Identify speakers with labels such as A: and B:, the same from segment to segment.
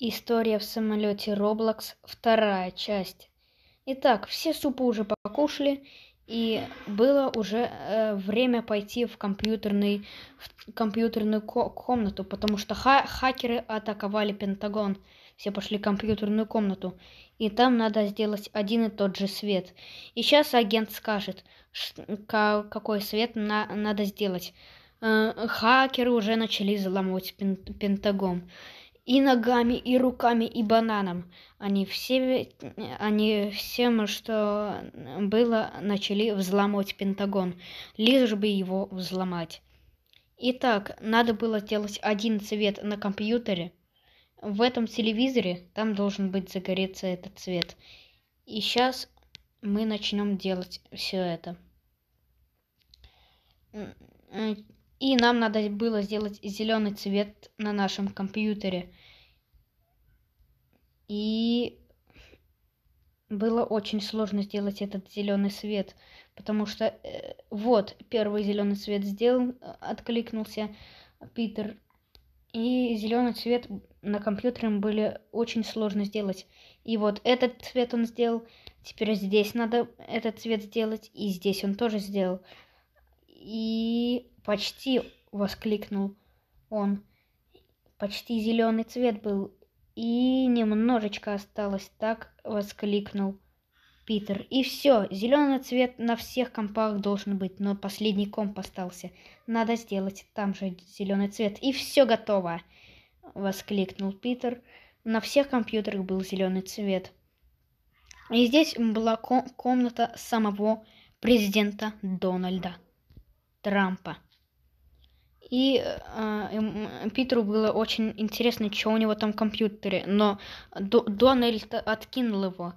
A: История в самолете Roblox, вторая часть. Итак, все супы уже покушали, и было уже э, время пойти в, компьютерный, в компьютерную ко комнату, потому что ха хакеры атаковали Пентагон. Все пошли в компьютерную комнату, и там надо сделать один и тот же свет. И сейчас агент скажет, какой свет на надо сделать. Э, хакеры уже начали взламывать пен Пентагон и ногами, и руками, и бананом. Они, все, они всем, что было, начали взломать Пентагон, лишь бы его взломать. Итак, надо было делать один цвет на компьютере. В этом телевизоре там должен быть загореться этот цвет. И сейчас мы начнем делать все это. И нам надо было сделать зеленый цвет на нашем компьютере. И было очень сложно сделать этот зеленый свет, потому что э, вот первый зеленый цвет сделал, э, откликнулся Питер. И зеленый цвет на компьютере были очень сложно сделать. И вот этот цвет он сделал, теперь здесь надо этот цвет сделать, и здесь он тоже сделал. И «Почти!» — воскликнул он. «Почти зеленый цвет был, и немножечко осталось, так воскликнул Питер. И все, зеленый цвет на всех компах должен быть, но последний комп остался. Надо сделать там же зеленый цвет. И все готово, воскликнул Питер. На всех компьютерах был зеленый цвет. И здесь была ком комната самого президента Дональда Трампа. И э, э, Питеру было очень интересно, что у него там в компьютере. Но Дональд откинул его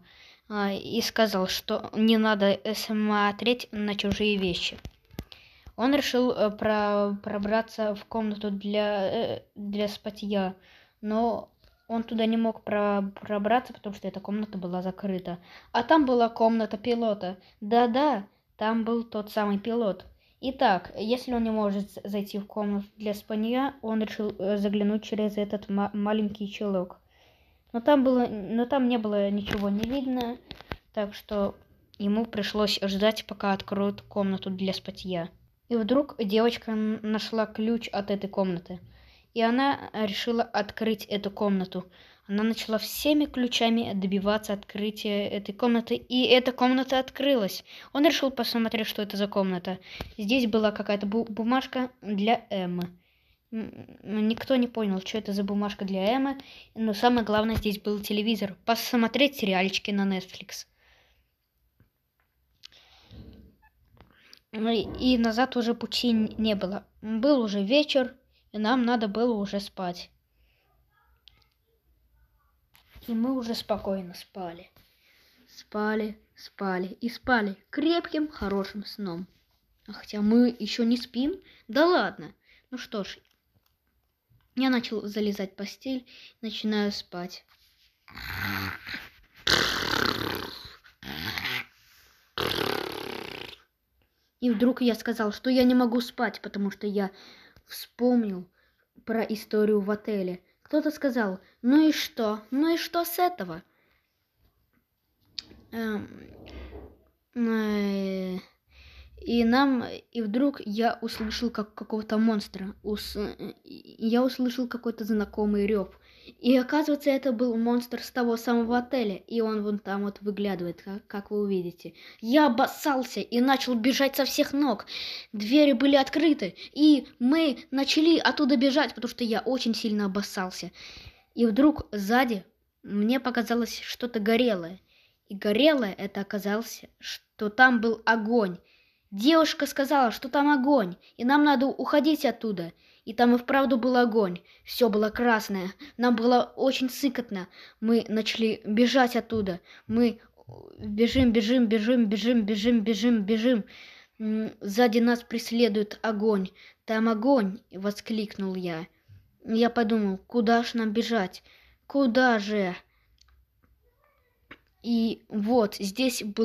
A: э, и сказал, что не надо смотреть на чужие вещи. Он решил э, про пробраться в комнату для, э, для спатья, но он туда не мог про пробраться, потому что эта комната была закрыта. А там была комната пилота. Да-да, там был тот самый пилот. Итак, если он не может зайти в комнату для спанья, он решил э, заглянуть через этот маленький челок. Но там, было, но там не было ничего не видно, так что ему пришлось ждать, пока откроют комнату для спатья. И вдруг девочка нашла ключ от этой комнаты, и она решила открыть эту комнату – она начала всеми ключами добиваться открытия этой комнаты, и эта комната открылась. Он решил посмотреть, что это за комната. Здесь была какая-то бу бумажка для Эммы. Никто не понял, что это за бумажка для Эммы, но самое главное, здесь был телевизор. Посмотреть сериальчики на Netflix. Ну и назад уже пути не было. Был уже вечер, и нам надо было уже спать и мы уже спокойно спали. Спали, спали и спали крепким, хорошим сном. А хотя мы еще не спим. Да ладно. Ну что ж, я начал залезать в постель, начинаю спать. И вдруг я сказал, что я не могу спать, потому что я вспомнил про историю в отеле – кто-то сказал, ну и что? Ну и что с этого? Эм, э, и нам, и вдруг я услышал как какого-то монстра. Ус... Э, я услышал какой-то знакомый рёб. И оказывается, это был монстр с того самого отеля, и он вон там вот выглядывает, как, как вы увидите. Я обоссался и начал бежать со всех ног. Двери были открыты, и мы начали оттуда бежать, потому что я очень сильно обоссался. И вдруг сзади мне показалось что-то горелое. И горелое это оказалось, что там был огонь. Девушка сказала, что там огонь, и нам надо уходить оттуда. И там и вправду был огонь. Все было красное. Нам было очень сыкотно. Мы начали бежать оттуда. Мы э, бежим, бежим, бежим, бежим, бежим, бежим, бежим. Сзади нас преследует огонь. Там огонь, воскликнул я. Я подумал, куда ж нам бежать? Куда же? И вот здесь был